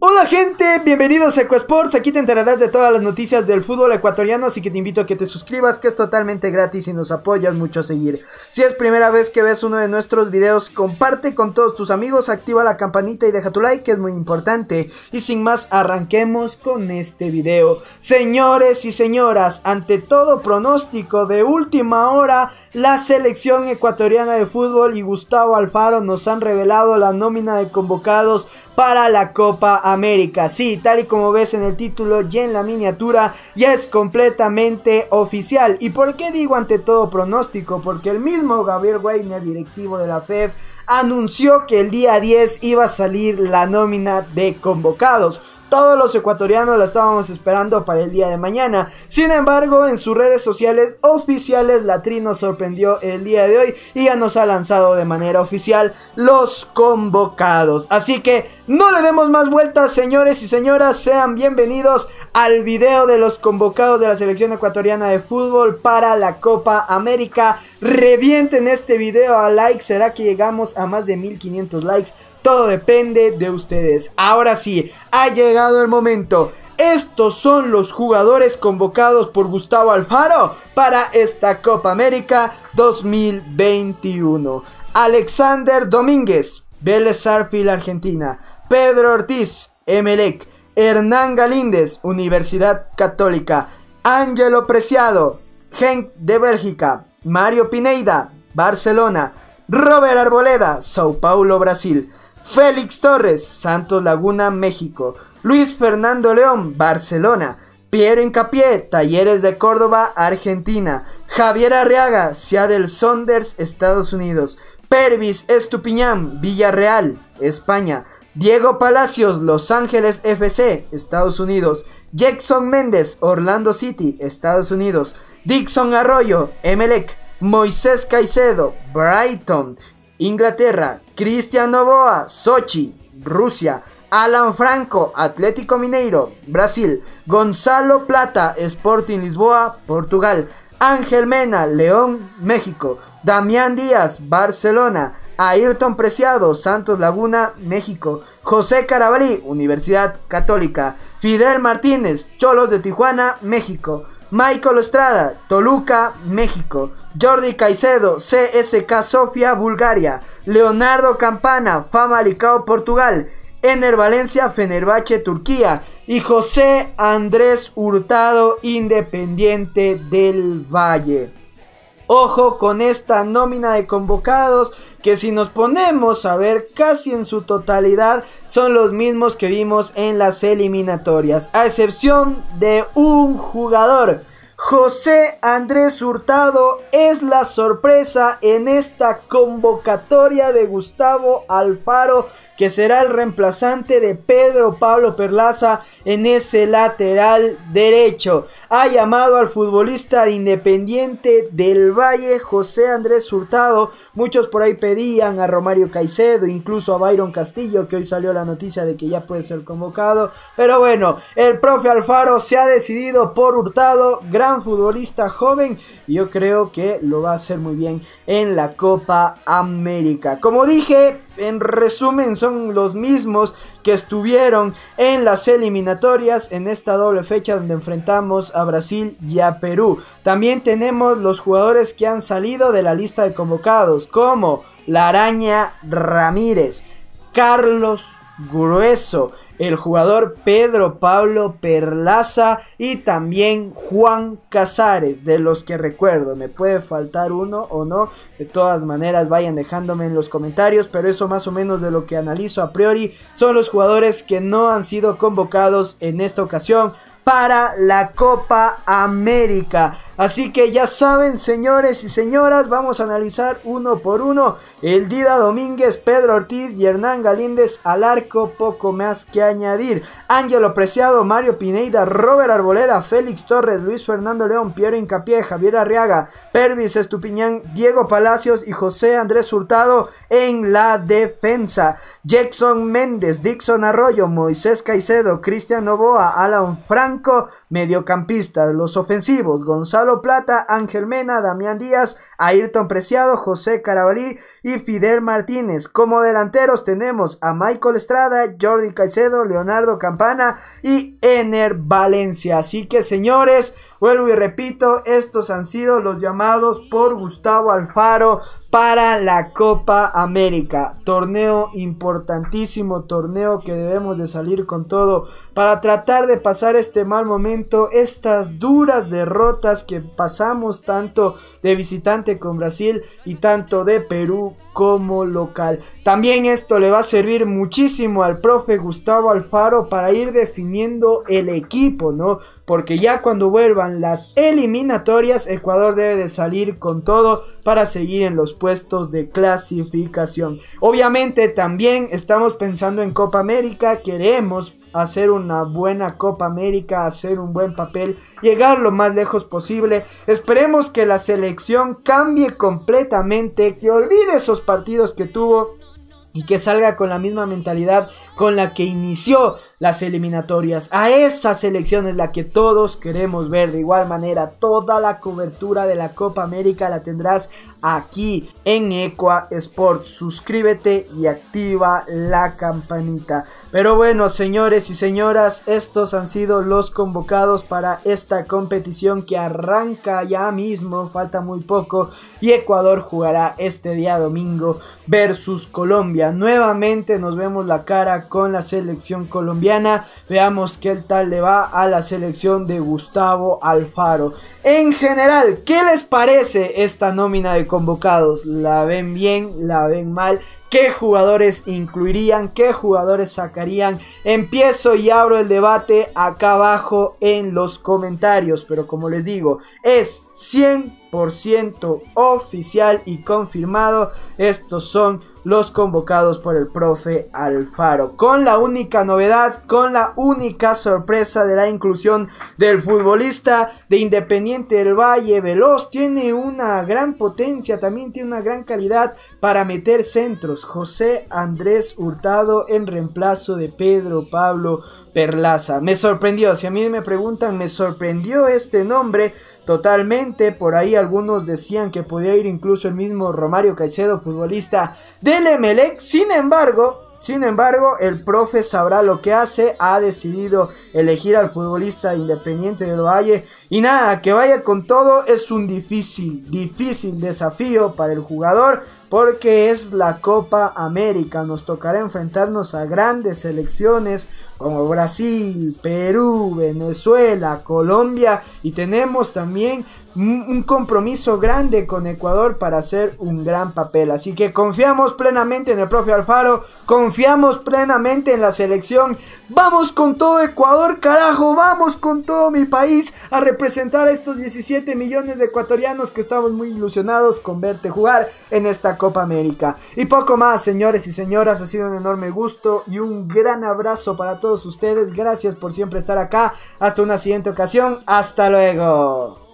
Hola gente, bienvenidos a EcoSports, aquí te enterarás de todas las noticias del fútbol ecuatoriano, así que te invito a que te suscribas, que es totalmente gratis y nos apoyas mucho a seguir. Si es primera vez que ves uno de nuestros videos, comparte con todos tus amigos, activa la campanita y deja tu like, que es muy importante. Y sin más, arranquemos con este video. Señores y señoras, ante todo pronóstico de última hora, la selección ecuatoriana de fútbol y Gustavo Alfaro nos han revelado la nómina de convocados para la Copa América. Sí, tal y como ves en el título y en la miniatura, ya es completamente oficial. ¿Y por qué digo ante todo pronóstico? Porque el mismo Gabriel Weiner, directivo de la FEB, anunció que el día 10 iba a salir la nómina de convocados. Todos los ecuatorianos la estábamos esperando para el día de mañana. Sin embargo, en sus redes sociales oficiales, Latri nos sorprendió el día de hoy y ya nos ha lanzado de manera oficial los convocados. Así que no le demos más vueltas, señores y señoras. Sean bienvenidos al video de los convocados de la selección ecuatoriana de fútbol para la Copa América. Revienten este video a like. ¿Será que llegamos a más de 1500 likes? Todo depende de ustedes. Ahora sí, ha llegado el momento. Estos son los jugadores convocados por Gustavo Alfaro para esta Copa América 2021. Alexander Domínguez, Vélez Arfil, Argentina. Pedro Ortiz, Emelec, Hernán Galíndez, Universidad Católica, Ángelo Preciado, Genk de Bélgica, Mario Pineida, Barcelona, Robert Arboleda, Sao Paulo, Brasil, Félix Torres, Santos Laguna, México, Luis Fernando León, Barcelona, Piero Incapié, Talleres de Córdoba, Argentina, Javier Arriaga, Seattle Saunders, Estados Unidos, Pervis Estupiñán, Villarreal, España. Diego Palacios, Los Ángeles FC, Estados Unidos. Jackson Méndez, Orlando City, Estados Unidos. Dixon Arroyo, Emelec. Moisés Caicedo, Brighton, Inglaterra. Cristian Novoa, Sochi, Rusia. Alan Franco, Atlético Mineiro, Brasil. Gonzalo Plata, Sporting Lisboa, Portugal. Ángel Mena, León, México. Damián Díaz, Barcelona. Ayrton Preciado, Santos Laguna, México. José Carabalí, Universidad Católica. Fidel Martínez, Cholos de Tijuana, México. Michael Estrada, Toluca, México. Jordi Caicedo, CSK Sofia, Bulgaria. Leonardo Campana, Fama Licao, Portugal. Ener Valencia, Fenerbahce, Turquía. Y José Andrés Hurtado, Independiente del Valle. Ojo con esta nómina de convocados que si nos ponemos a ver casi en su totalidad son los mismos que vimos en las eliminatorias, a excepción de un jugador José Andrés Hurtado es la sorpresa en esta convocatoria de Gustavo Alfaro, que será el reemplazante de Pedro Pablo Perlaza en ese lateral derecho. Ha llamado al futbolista independiente del Valle, José Andrés Hurtado. Muchos por ahí pedían a Romario Caicedo, incluso a Byron Castillo, que hoy salió la noticia de que ya puede ser convocado. Pero bueno, el profe Alfaro se ha decidido por Hurtado. Gran futbolista joven. Y yo creo que lo va a hacer muy bien en la Copa América. Como dije, en resumen, son los mismos que estuvieron en las eliminatorias en esta doble fecha donde enfrentamos a Brasil y a Perú. También tenemos los jugadores que han salido de la lista de convocados, como la araña Ramírez, Carlos Grueso, el jugador Pedro Pablo Perlaza y también Juan Casares, de los que recuerdo. Me puede faltar uno o no, de todas maneras vayan dejándome en los comentarios, pero eso más o menos de lo que analizo a priori son los jugadores que no han sido convocados en esta ocasión para la Copa América. Así que ya saben, señores y señoras, vamos a analizar uno por uno. El Dida Domínguez, Pedro Ortiz y Hernán Galíndez al arco, poco más que añadir. Ángelo Preciado, Mario Pineida, Robert Arboleda, Félix Torres, Luis Fernando León, Piero Incapié, Javier Arriaga, Pervis Estupiñán, Diego Palacios y José Andrés Hurtado en la defensa. Jackson Méndez, Dixon Arroyo, Moisés Caicedo, Cristian Novoa, Alan Frank Mediocampista mediocampistas, los ofensivos, Gonzalo Plata, Ángel Mena, Damián Díaz, Ayrton Preciado, José Carabalí y Fidel Martínez. Como delanteros tenemos a Michael Estrada, Jordi Caicedo, Leonardo Campana y Ener Valencia. Así que señores, Vuelvo y repito, estos han sido los llamados por Gustavo Alfaro para la Copa América. Torneo importantísimo, torneo que debemos de salir con todo para tratar de pasar este mal momento, estas duras derrotas que pasamos tanto de visitante con Brasil y tanto de Perú como local. También esto le va a servir muchísimo al profe Gustavo Alfaro para ir definiendo el equipo, ¿no? Porque ya cuando vuelvan las eliminatorias, Ecuador debe de salir con todo para seguir en los puestos de clasificación. Obviamente también estamos pensando en Copa América, queremos hacer una buena Copa América, hacer un buen papel, llegar lo más lejos posible. Esperemos que la selección cambie completamente, que olvide esos partidos que tuvo y que salga con la misma mentalidad con la que inició las eliminatorias. A esa selección es la que todos queremos ver. De igual manera, toda la cobertura de la Copa América la tendrás aquí en Equa Sport. Suscríbete y activa la campanita. Pero bueno, señores y señoras, estos han sido los convocados para esta competición que arranca ya mismo. Falta muy poco. Y Ecuador jugará este día domingo versus Colombia. Nuevamente nos vemos la cara con la selección colombiana Veamos qué tal le va a la selección de Gustavo Alfaro. En general, ¿qué les parece esta nómina de convocados? ¿La ven bien? ¿La ven mal? qué jugadores incluirían, qué jugadores sacarían. Empiezo y abro el debate acá abajo en los comentarios, pero como les digo, es 100% oficial y confirmado. Estos son los convocados por el profe Alfaro, con la única novedad, con la única sorpresa de la inclusión del futbolista de Independiente del Valle, Veloz, tiene una gran potencia, también tiene una gran calidad para meter centros José Andrés Hurtado en reemplazo de Pedro Pablo Perlaza. Me sorprendió, si a mí me preguntan, me sorprendió este nombre totalmente. Por ahí algunos decían que podía ir incluso el mismo Romario Caicedo, futbolista del Emelec. Sin embargo, sin embargo, el profe sabrá lo que hace, ha decidido elegir al futbolista independiente de Valle y nada, que vaya con todo es un difícil, difícil desafío para el jugador, porque es la Copa América. Nos tocará enfrentarnos a grandes selecciones como Brasil, Perú, Venezuela, Colombia y tenemos también un compromiso grande con Ecuador para hacer un gran papel. Así que confiamos plenamente en el propio Alfaro, confiamos plenamente en la selección. Vamos con todo Ecuador, carajo, vamos con todo mi país a representar a estos 17 millones de ecuatorianos que estamos muy ilusionados con verte jugar en esta Copa América. Y poco más, señores y señoras, ha sido un enorme gusto y un gran abrazo para todos ustedes. Gracias por siempre estar acá. Hasta una siguiente ocasión. Hasta luego.